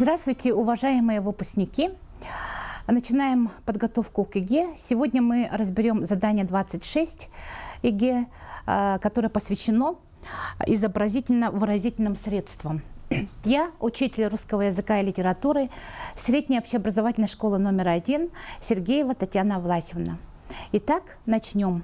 Здравствуйте, уважаемые выпускники! Начинаем подготовку к ЕГЭ. Сегодня мы разберем задание 26 ЕГЭ, которое посвящено изобразительно-выразительным средствам. Я учитель русского языка и литературы средней общеобразовательной школы номер один Сергеева Татьяна Власевна. Итак, начнем.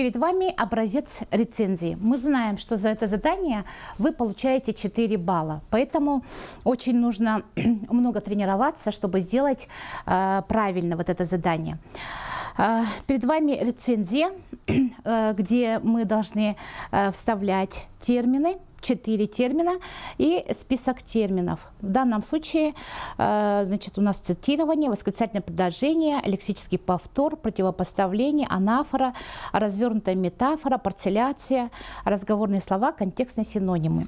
Перед вами образец рецензии. Мы знаем, что за это задание вы получаете 4 балла. Поэтому очень нужно много тренироваться, чтобы сделать э, правильно вот это задание. Э, перед вами рецензия, э, где мы должны э, вставлять термины, четыре термина и список терминов. В данном случае э, значит, у нас цитирование, восклицательное предложение, лексический повтор, противопоставление, анафора, развернутая метафора, парцеляция, разговорные слова, контекстные синонимы.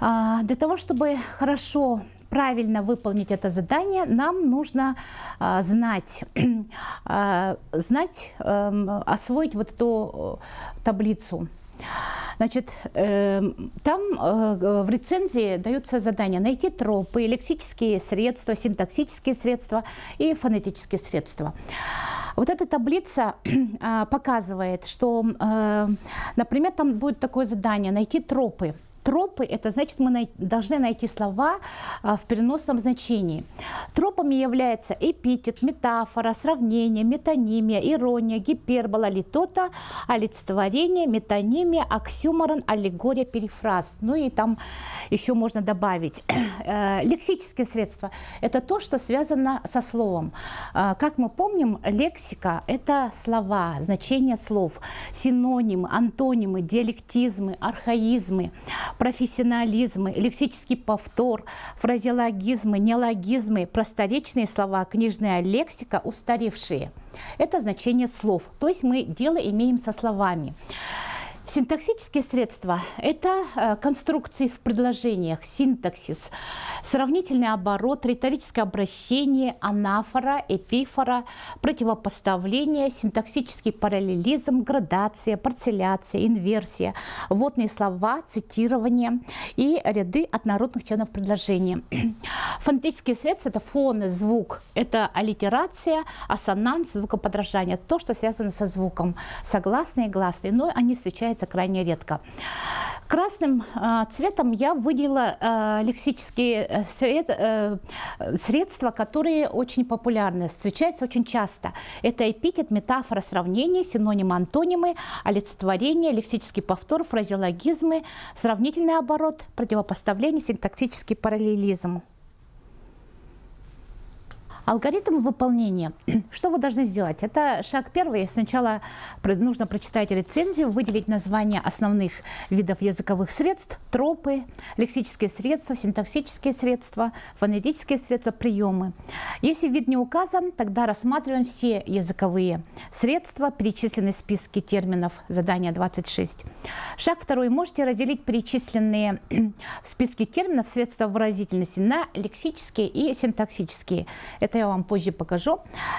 А, для того, чтобы хорошо правильно выполнить это задание, нам нужно э, знать, э, знать, э, освоить вот эту э, таблицу. Значит, эм, там э, в рецензии даются задания найти тропы, лексические средства, синтаксические средства и фонетические средства. Вот эта таблица а, показывает, что, э, например, там будет такое задание найти тропы. Тропы – это значит, мы най должны найти слова а, в переносном значении. Тропами являются эпитет, метафора, сравнение, метонимия, ирония, гипербола, литота, олицетворение, метонимия, оксюморон, аллегория, перефраз. Ну и там еще можно добавить э, лексические средства. Это то, что связано со словом. А, как мы помним, лексика – это слова, значение слов, синонимы, антонимы, диалектизмы, архаизмы профессионализмы, лексический повтор, фразеологизмы, неологизмы, просторечные слова, книжная лексика устаревшие. Это значение слов, то есть мы дело имеем со словами. Синтаксические средства – это э, конструкции в предложениях, синтаксис, сравнительный оборот, риторическое обращение, анафора, эпифора, противопоставление, синтаксический параллелизм, градация, парцеляция, инверсия, водные слова, цитирование и ряды от членов предложения. Фонетические средства – это фон, звук, это аллитерация, ассонанс, звукоподражание, то, что связано со звуком, согласные и гласные, но они встречаются встречается крайне редко. Красным э, цветом я выделила а, э, лексические сред, э, средства, которые очень популярны, встречаются очень часто. Это эпитет, метафора, сравнение, синонимы, антонимы, олицетворение, лексический повтор, фразеологизмы, сравнительный оборот, противопоставление, синтактический параллелизм. Алгоритм выполнения. Что вы должны сделать? Это шаг первый. Сначала нужно прочитать рецензию, выделить название основных видов языковых средств, тропы, лексические средства, синтаксические средства, фонетические средства, приемы. Если вид не указан, тогда рассматриваем все языковые средства, перечисленные в списке терминов задания 26. Шаг второй. Можете разделить перечисленные в списке терминов средства выразительности на лексические и синтаксические. Это я вам позже покажу.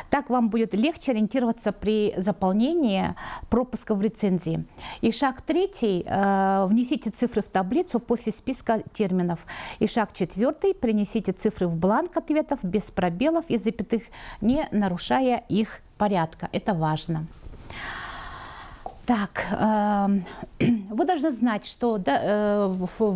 Так вам будет легче ориентироваться при заполнении пропуска в рецензии. И шаг третий э, внесите цифры в таблицу после списка терминов. И шаг четвертый – принесите цифры в бланк ответов без пробелов и запятых, не нарушая их порядка. Это важно. Так, эм, вы должны знать, что э, в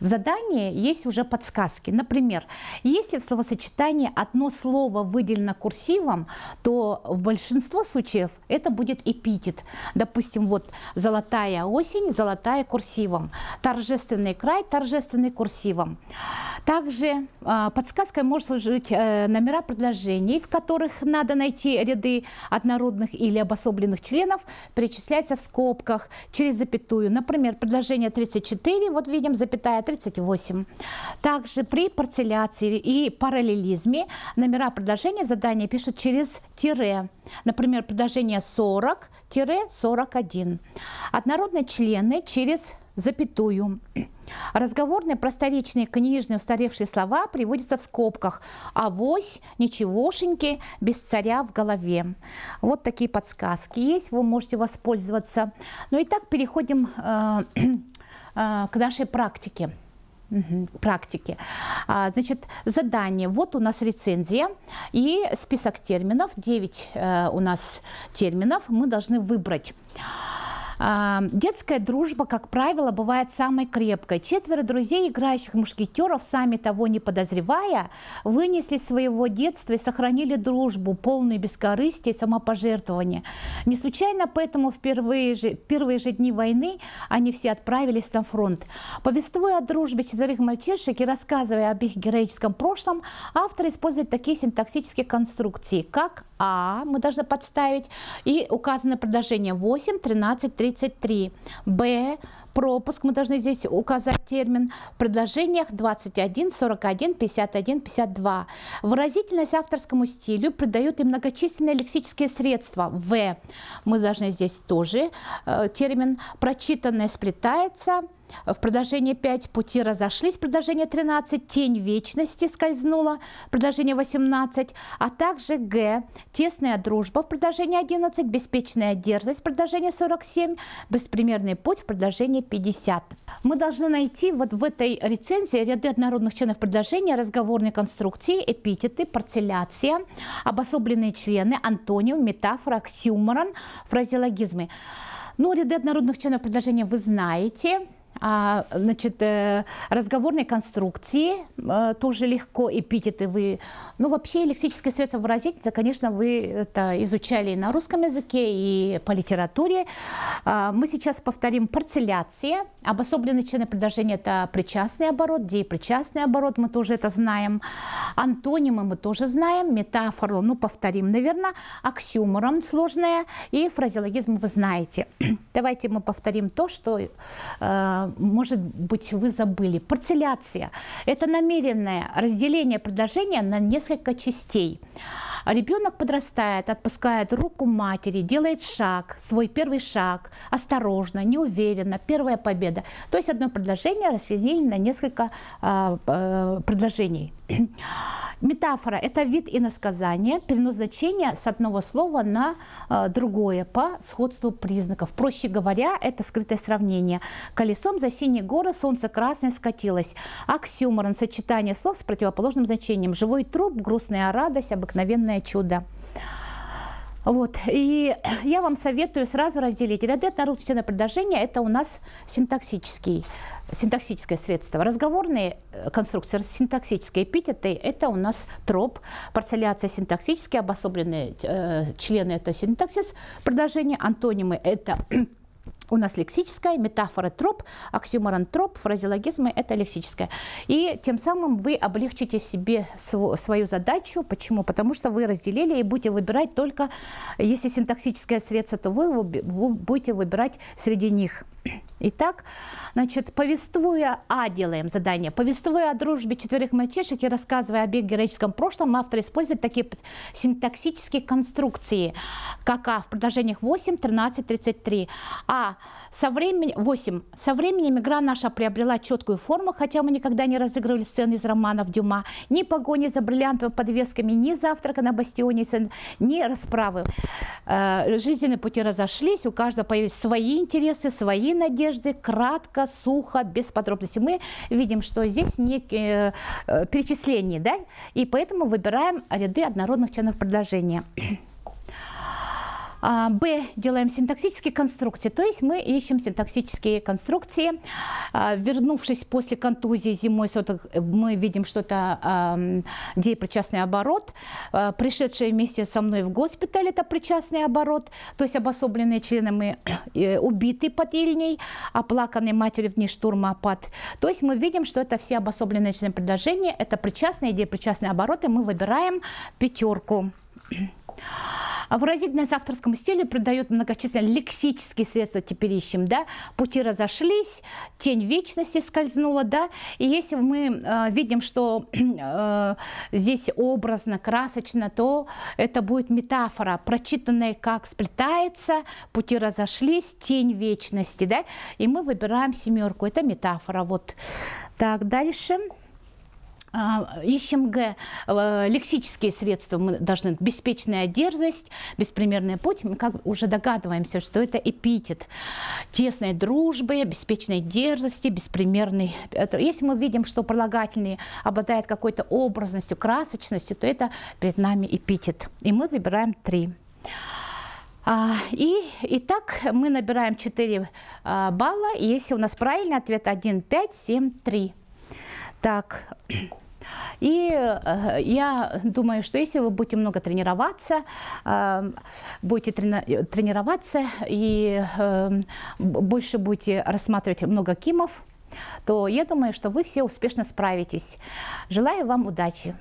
задании есть уже подсказки. Например, если в словосочетании одно слово выделено курсивом, то в большинстве случаев это будет эпитет. Допустим, вот «золотая осень», «золотая курсивом», «торжественный край», «торжественный курсивом». Также э, подсказкой может служить э, номера предложений, в которых надо найти ряды однородных или обособленных членов, перечислять обозначается в скобках через запятую. Например, предложение 34, вот видим, запятая 38. Также при парцеляции и параллелизме номера предложения в задании пишут через тире. Например, предложение 40-41. Однородные члены через запятую. Разговорные, просторечные, книжные, устаревшие слова приводятся в скобках. А Авось, ничегошеньки, без царя в голове. Вот такие подсказки есть, вы можете воспользоваться. Ну и так переходим э, э, к нашей практике. Угу, практики. А, значит, задание. Вот у нас рецензия и список терминов. 9 э, у нас терминов мы должны выбрать. Детская дружба, как правило, бывает самой крепкой. Четверо друзей, играющих мушкетеров, сами того не подозревая, вынесли своего детства и сохранили дружбу, полную бескорыстия и самопожертвования. Не случайно поэтому в первые же, первые же дни войны они все отправились на фронт. Повествуя о дружбе четверых мальчишек и рассказывая об их героическом прошлом, автор использует такие синтаксические конструкции, как а мы должны подставить. И указано предложение 8, 13, 33. Б, пропуск, мы должны здесь указать термин, в предложениях 21, 41, 51, 52. Выразительность авторскому стилю придают и многочисленные лексические средства. В. Мы должны здесь тоже э, термин прочитанное сплетается. В предложении 5 пути разошлись, предложение 13 тень вечности скользнула, предложение 18, а также Г тесная дружба в предложении 11, беспечная дерзость в предложении 47, беспримерный путь в предложении 50. Мы должны найти вот в этой рецензии ряды однородных членов предложения, разговорные конструкции, эпитеты, парцеляция, обособленные члены, антониум, метафора, оксюморон, фразеологизмы. Ну, ряды однородных членов предложения вы знаете – а, значит, э, разговорные конструкции э, тоже легко, эпитеты вы. Ну, вообще, лексическое средство выразительница, конечно, вы это изучали на русском языке и по литературе. А, мы сейчас повторим парцеляция. Обособленные члены предложения – это причастный оборот, причастный оборот, мы тоже это знаем. Антонимы мы тоже знаем, метафору, ну, повторим, наверное, аксиомором сложная, и фразеологизм вы знаете. Давайте мы повторим то, что э, может быть, вы забыли. Парцеляция – это намеренное разделение предложения на несколько частей. А ребенок подрастает, отпускает руку матери, делает шаг, свой первый шаг, осторожно, неуверенно, первая победа. То есть одно предложение расширение на несколько э, э, предложений. Метафора – это вид иносказания, перенос значения с одного слова на э, другое по сходству признаков. Проще говоря, это скрытое сравнение. Колесом за синие горы солнце красное скатилось. Оксюморон – сочетание слов с противоположным значением. Живой труп, грустная радость, обыкновенная «Кулинарное чудо». Вот. И я вам советую сразу разделить. Ряды нарушительное предложение – это у нас синтаксический, синтаксическое средство. Разговорные э, конструкции, синтаксические эпитеты – это у нас троп, парцеляция синтаксические, обособленные э, члены – это синтаксис, предложение, антонимы – это у нас лексическая, метафора троп, оксюморон троп, фразеологизмы – это лексическая. И тем самым вы облегчите себе свою задачу. Почему? Потому что вы разделили и будете выбирать только, если синтаксическое средство, то вы, вы будете выбирать среди них. Итак, значит, повествуя А, делаем задание. Повествуя о дружбе четверых мальчишек и рассказывая об их героическом прошлом, автор использует такие синтаксические конструкции, как А в продолжениях 8, 13, 33. А со времени 8. Со временем игра наша приобрела четкую форму, хотя мы никогда не разыгрывали сцены из романов Дюма. Ни погони за бриллиантовыми подвесками, ни завтрака на бастионе, ни расправы. Э, жизненные пути разошлись, у каждого появились свои интересы, свои надежды, кратко, сухо, без подробностей. Мы видим, что здесь некие э, перечисления да, и поэтому выбираем ряды однородных членов предложения. А, б делаем синтаксические конструкции, то есть мы ищем синтаксические конструкции. А, вернувшись после контузии зимой, мы видим что-то причастный оборот. А, пришедшие вместе со мной в госпиталь – это причастный оборот, то есть обособленные члены мы э, убиты под Ильней, оплаканные матерью в дни штурма под. То есть мы видим, что это все обособленные члены предложения, это причастные, деепричастные обороты, мы выбираем пятерку. А выразительность авторском стиле придает многочисленные лексические средства, теперь ищем, да, пути разошлись, тень вечности скользнула, да, и если мы э, видим, что э, здесь образно, красочно, то это будет метафора, прочитанная как сплетается, пути разошлись, тень вечности, да, и мы выбираем семерку, это метафора, вот. Так, дальше. Дальше. А, ищем Г. Э, лексические средства мы должны... Беспечная дерзость, беспримерная путь. Мы как уже догадываемся, что это эпитет тесной дружбы, беспечной дерзости, беспримерной... Если мы видим, что прилагательные обладает какой-то образностью, красочностью, то это перед нами эпитет. И мы выбираем три. А, и, и так мы набираем 4 а, балла. И если у нас правильный ответ 1, 5, 7, 3. Так. И э, я думаю, что если вы будете много тренироваться, э, будете трени тренироваться и э, больше будете рассматривать много кимов, то я думаю, что вы все успешно справитесь. Желаю вам удачи!